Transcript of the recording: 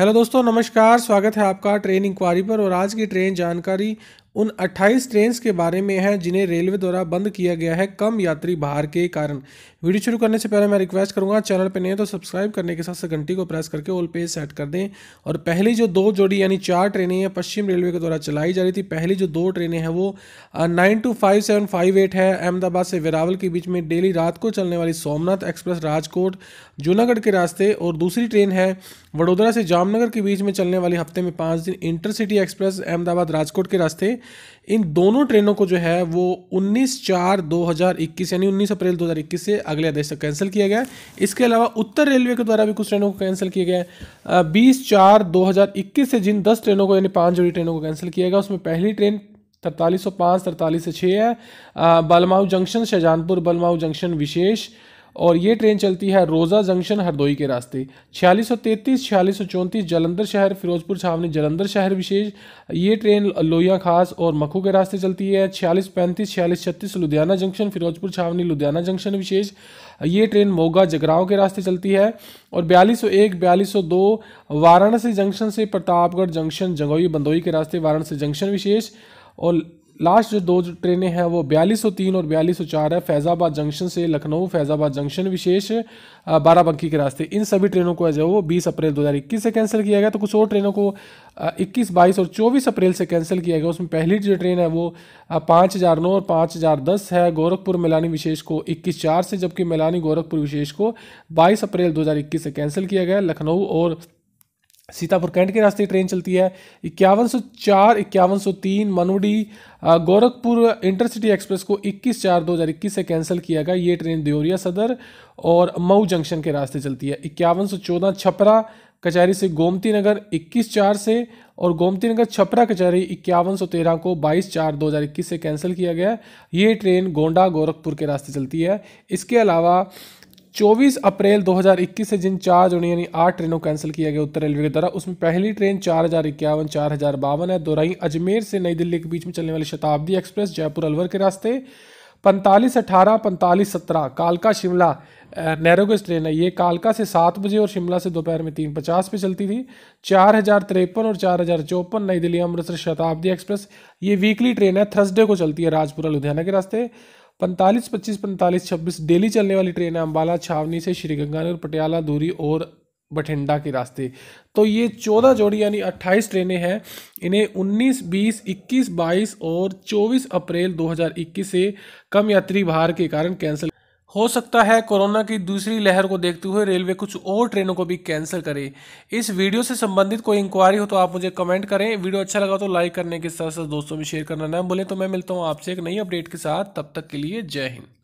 hello दोस्तों नमस्कार स्वागत है आपका ट्रेन इंक्वायरी पर और आज की ट्रेन जानकारी उन 28 ट्रेन के बारे में है जिन्हें रेलवे द्वारा बंद किया गया है कम यात्री भार के कारण वीडियो शुरू करने से पहले मैं रिक्वेस्ट करूंगा चैनल पर नहीं तो सब्सक्राइब करने के साथ साथ घंटी को प्रेस करके ऑल पेज सेट कर दें और पहली जो दो जोड़ी यानी चार ट्रेनें हैं पश्चिम रेलवे के द्वारा चलाई जा रही थी पहली जो दो ट्रेनें हैं वो nine two five seven five eight है अहमदाबाद से वेरावल के बीच में डेली रात को चलने वाली सोमनाथ एक्सप्रेस राजकोट जूनागढ़ के रास्ते और दूसरी ट्रेन है वडोदरा से जामनगर के बीच में चलने वाली हफ्ते में पाँच दिन इंटरसिटी एक्सप्रेस अहमदाबाद राजकोट के रास्ते इन दोनों ट्रेनों को जो है वो 19 चार 2021 यानी 19 अप्रैल 2021 से अगले आदेश तक कैंसिल किया गया है इसके अलावा उत्तर रेलवे के द्वारा भी कुछ ट्रेनों को कैंसिल किया गया है बीस चार 2021 से जिन 10 ट्रेनों को यानी पाँच जोड़ी ट्रेनों को कैंसिल किया गया उसमें पहली ट्रेन तरतालीस सौ पाँच तरतालीस से छः है बलमाऊ जंक्शन शाहजहानपुर बलमाऊ जंक्शन विशेष और ये ट्रेन चलती है रोज़ा जंक्शन हरदोई के रास्ते छियालीस सौ तैंतीस छियालीस सौ चौंतीस जलंधर शहर फिरोजपुर छावनी जलंधर शहर विशेष ये ट्रेन लोहिया खास और मखू के रास्ते चलती है छियालीस पैंतीस छियालीस छत्तीस लुधियाना जंक्शन फिरोजपुर छावनी लुधियाना जंक्शन विशेष ये ट्रेन मोगा जगराव के रास्ते चलती है और बयालीस सौ एक बयालीस सौ दो वाराणसी जंक्शन से प्रतापगढ़ जंक्शन जंगोई बंदोई के रास्ते वाराणसी जंक्शन विशेष और लास्ट जो दो ट्रेनें हैं वो बयालीस सौ तीन और बयालीस सौ चार है फैज़ाबाद जंक्शन से लखनऊ फैज़ाबाद जंक्शन विशेष बाराबंकी के रास्ते इन सभी ट्रेनों को जो है वो बीस अप्रैल दो हज़ार इक्कीस से कैंसिल किया गया तो कुछ और ट्रेनों को इक्कीस बाईस और चौबीस अप्रैल से कैंसिल किया गया उसमें पहली जो ट्रेन है वो पाँच हज़ार नौ और पाँच हज़ार दस है गोरखपुर मिलानी विशेष को इक्कीस चार से जबकि मिलानी गोरखपुर विशेष को बाईस अप्रैल दो हज़ार इक्कीस से कैंसिल किया गया लखनऊ और सीतापुर कैंट के रास्ते ट्रेन चलती है इक्यावन सौ चार इक्यावन सौ तीन मनुडी गोरखपुर इंटरसिटी एक्सप्रेस को इक्कीस चार दो हज़ार इक्कीस से कैंसिल किया गया ये ट्रेन देवरिया सदर और मऊ जंक्शन के रास्ते चलती है इक्यावन सौ चौदह छपरा कचहरी से गोमती नगर इक्कीस चार से और गोमती नगर छपरा कचहरी इक्यावन सौ तेरह को बाईस चार दो हज़ार इक्कीस से कैंसिल किया गया ये ट्रेन गोंडा गोरखपुर के रास्ते चलती है इसके अलावा 24 अप्रैल 2021 से जिन चार जोड़ी यानी आठ ट्रेनों कैंसिल किया गया उत्तर रेलवे के द्वारा उसमें पहली ट्रेन चार हजार इक्यावन चार हजार बावन है दोराई अजमेर से नई दिल्ली के बीच में चलने वाली शताब्दी एक्सप्रेस जयपुर अलवर के रास्ते पैंतालीस अठारह पैंतालीस सत्रह कालका शिमला नैरोगेज ट्रेन है ये कालका से सात बजे और शिमला से दोपहर में तीन पचास पे चलती थी चार हज़ार तिरपन और चार हज़ार चौपन नई दिल्ली अमृतसर शताब्दी एक्सप्रेस ये वीकली ट्रेन है थर्सडे को चलती है राजपुरा लुधियाना के रास्ते पैंतालीस पच्चीस पैंतालीस छब्बीस डेली चलने वाली ट्रेन है अम्बाला छावनी से श्री गंगानगर पटियाला दूरी और बठिंडा के रास्ते तो ये चौदह जोड़ी यानी अट्ठाईस ट्रेनें हैं इन्हें उन्नीस बीस इक्कीस बाईस और चौबीस अप्रैल दो से कम यात्री भार के कारण कैंसिल हो सकता है कोरोना की दूसरी लहर को देखते हुए रेलवे कुछ और ट्रेनों को भी कैंसिल करे इस वीडियो से संबंधित कोई इंक्वायरी हो तो आप मुझे कमेंट करें वीडियो अच्छा लगा तो लाइक करने के साथ साथ दोस्तों में शेयर करना ना भूलें तो मैं मिलता हूँ आपसे एक नई अपडेट के साथ तब तक के लिए जय हिंद